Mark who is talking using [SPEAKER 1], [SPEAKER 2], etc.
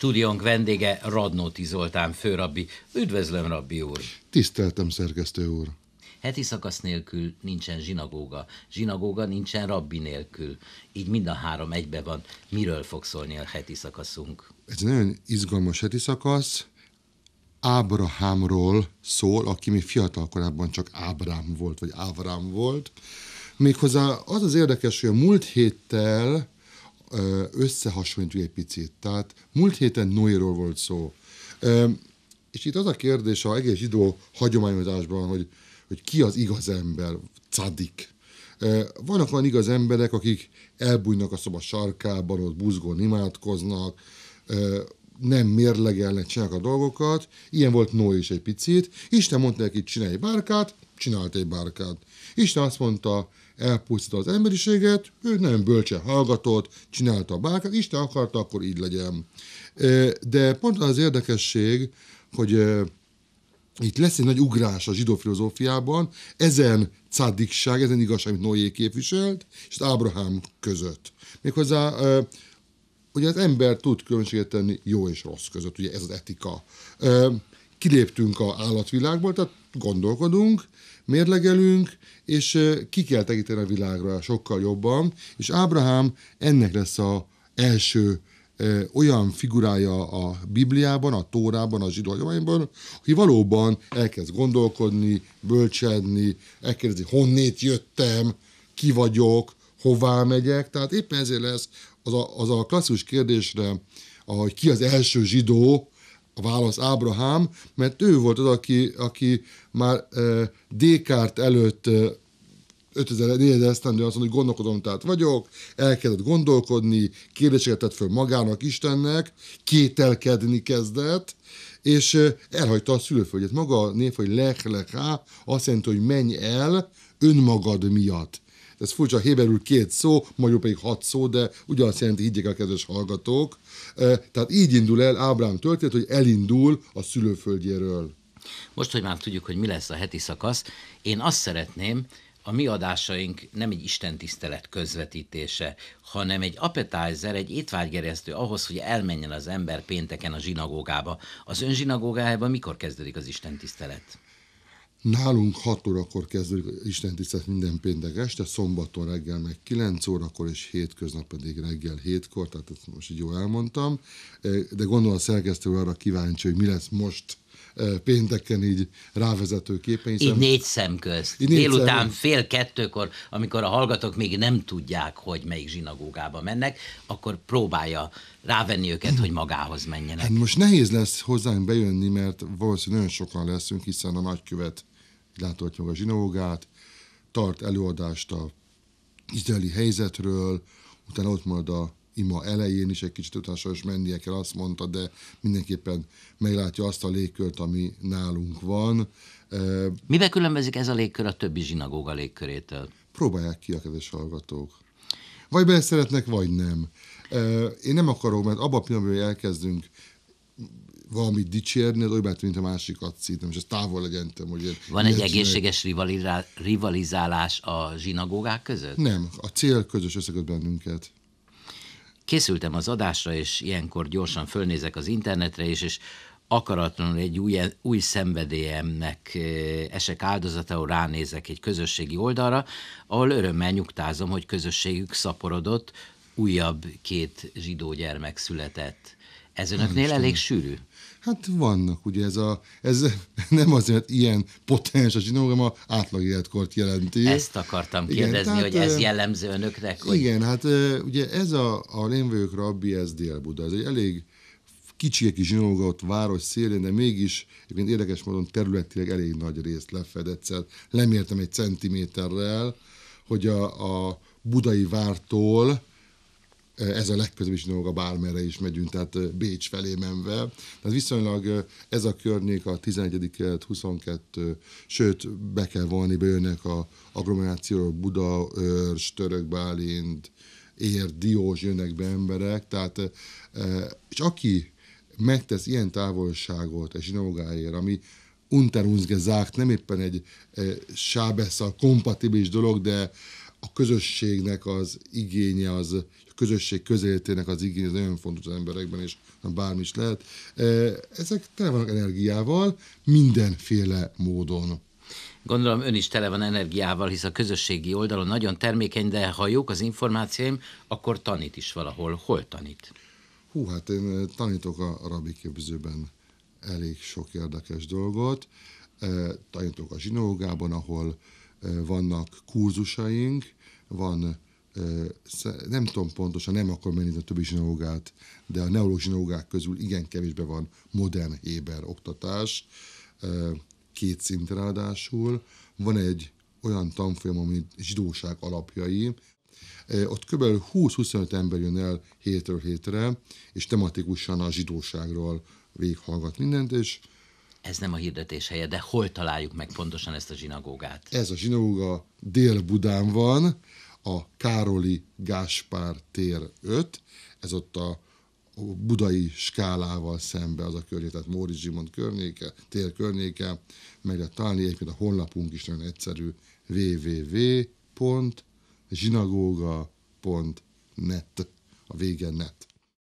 [SPEAKER 1] Stúdiónk vendége Radnóti Zoltán főrabbi. Üdvözlöm, rabbi úr!
[SPEAKER 2] Tiszteltem, szerkesztő úr!
[SPEAKER 1] Heti szakasz nélkül nincsen zsinagóga, zsinagóga nincsen rabbi nélkül. Így mind a három egybe van. Miről fog szólni a heti szakaszunk?
[SPEAKER 2] Ez nagyon izgalmas heti szakasz. Ábrahámról szól, aki még fiatal korában csak Ábrám volt, vagy Ábrám volt. Méghozzá az az érdekes, hogy a múlt héttel összehasonlítjuk egy picit. Tehát múlt héten Noéról volt szó. És itt az a kérdés a egész zsidó hagyományozásban, hogy, hogy ki az igaz ember, cadik. Vannak olyan igaz emberek, akik elbújnak a szoba sarkában, ott buzgón imádkoznak, nem mérlegelnek, csinálják a dolgokat. Ilyen volt Noé is egy picit. Isten mondta neki, csinálj egy bárkát, csinált egy bárkát. Isten azt mondta, elpusztította az emberiséget, ő nem bölcse hallgatott, csinálta a bárkát, Isten akarta, akkor így legyen. De pont az érdekesség, hogy itt lesz egy nagy ugrás a zsidó filozófiában, ezen cádikság, ezen igazság, amit Noé képviselt, és az Ábrahám között. Méghozzá hogy az ember tud különbséget tenni jó és rossz között, ugye ez az etika. Kiléptünk a állatvilágból, tehát gondolkodunk, mérlegelünk, és ki kell tekinteni a világra sokkal jobban, és Ábrahám ennek lesz a első olyan figurája a Bibliában, a Tórában, a zsidó hagyományban, aki valóban elkezd gondolkodni, bölcsedni, elkezdi, honnét jöttem, ki vagyok, hová megyek. Tehát éppen ezért lesz az a, az a klasszikus kérdésre, hogy ki az első zsidó, a válasz Ábrahám, mert ő volt az, aki, aki már uh, Descartes előtt uh, 5000 esztendő azt mondja, hogy gondolkodom, tehát vagyok, elkezdett gondolkodni, kérdéseket tett föl magának, Istennek, kételkedni kezdett, és elhagyta a szülőföldjét. Maga a név, hogy lech lechá, azt jelenti, hogy menj el önmagad miatt ez furcsa, héberül két szó, magyarul pedig hat szó, de ugyanazt jelenti, higgyék a kedves hallgatók. Tehát így indul el Ábrám történet, hogy elindul a szülőföldjéről.
[SPEAKER 1] Most, hogy már tudjuk, hogy mi lesz a heti szakasz, én azt szeretném, a mi adásaink nem egy istentisztelet közvetítése, hanem egy appetizer, egy étvágygerjesztő ahhoz, hogy elmenjen az ember pénteken a zsinagógába. Az ön zsinagógájában mikor kezdődik az istentisztelet?
[SPEAKER 2] Nálunk 6 órakor kezdődik Isten tisztelt minden péntek este, szombaton reggel meg 9 órakor, és hétköznap pedig reggel 7-kor, tehát ezt most így jól elmondtam. Eh, de gondolom a szerkesztő arra kíváncsi, hogy mi lesz most eh, pénteken így rávezető képen. Hiszen... Így négy
[SPEAKER 1] szem közt. Így négy Délután szem... fél kettőkor, amikor a hallgatók még nem tudják, hogy melyik zsinagógába mennek, akkor próbálja rávenni őket, hogy magához menjenek. Hát most
[SPEAKER 2] nehéz lesz hozzánk bejönni, mert valószínűleg nagyon sokan leszünk, hiszen a nagykövet látogatja meg a zsinagógát, tart előadást a izraeli helyzetről, utána ott marad a ima elején is egy kicsit utána sajnos mennie kell, azt mondta, de mindenképpen meglátja azt a légkört, ami nálunk
[SPEAKER 1] van. Mibe különbözik ez a légkör a többi zsinagóga légkörétől?
[SPEAKER 2] Próbálják ki a kedves
[SPEAKER 1] hallgatók.
[SPEAKER 2] Vagy bele szeretnek, vagy nem. Én nem akarok, mert abban a pillanatban, hogy elkezdünk valamit dicsérni, az olyan mint a másikat szítem, és ez
[SPEAKER 1] távol legyen hogy Van egy egészséges rivalizál, rivalizálás a zsinagógák között? Nem, a cél közös összeköt bennünket. Készültem az adásra, és ilyenkor gyorsan fölnézek az internetre, és, és akaratlanul egy új, új szenvedélyemnek esek áldozata, ránézek egy közösségi oldalra, ahol örömmel nyugtázom, hogy közösségük szaporodott, újabb két zsidó gyermek született. Ez önöknél elég
[SPEAKER 2] sűrű? Hát vannak, ugye ez, a, ez nem azért ilyen potens a zsinó, hanem a átlag életkort jelenti. Ezt akartam kérdezni, igen, hogy ez
[SPEAKER 1] jellemző önöknek? Hogy... Igen,
[SPEAKER 2] hát ugye ez a, a Lénvők rabbi, ez Dél-Buda. Ez egy elég kicsi egy kis ott város szélén, de mégis egyébként érdekes módon területileg elég nagy részt lefedett. Lemértem egy centiméterrel, hogy a, a budai vártól ez a legközelebb is dolog a bármerre is megyünk, tehát Bécs felé menve. Tehát viszonylag ez a környék a 11 22 sőt, be kell volni, bejönnek a agglomeráció, Buda, Őrs, Török, Bálint, Ér, Diós, jönnek be emberek, tehát és aki megtesz ilyen távolságot és zsinogáért, ami Unterungsgesagt nem éppen egy e, kompatibilis dolog, de a közösségnek az igénye, az, a közösség közéletének az igénye az nagyon fontos az emberekben, és bármi is lehet. E, ezek tele vannak energiával, mindenféle módon.
[SPEAKER 1] Gondolom ön is tele van energiával, hisz a közösségi oldalon nagyon termékeny, de ha jók az információim, akkor tanít is valahol. Hol tanít?
[SPEAKER 2] Hú, hát én eh, tanítok a rabi képzőben elég sok érdekes dolgot. Eh, tanítok a zsinógában, ahol vannak kurzusaink, van nem tudom pontosan, nem akarom menni a többi zsinagógát, de a neológ közül igen kevésben van modern éber oktatás, két szinten ráadásul. Van egy olyan tanfolyam, ami zsidóság alapjai, ott kb. 20-25 ember jön el hétről hétre, és tematikusan a zsidóságról végighallgat
[SPEAKER 1] mindent, és ez nem a hirdetés helye, de hol találjuk meg pontosan ezt a zsinagógát?
[SPEAKER 2] Ez a zsinagóga Dél-Budán van, a Károli Gáspár tér 5, ez ott a budai skálával szembe az a környék, tehát Móri Zsimond környéke, tér környéke, meg a találni, egyébként a honlapunk is nagyon egyszerű, www.zsinagóga.net, a vége net.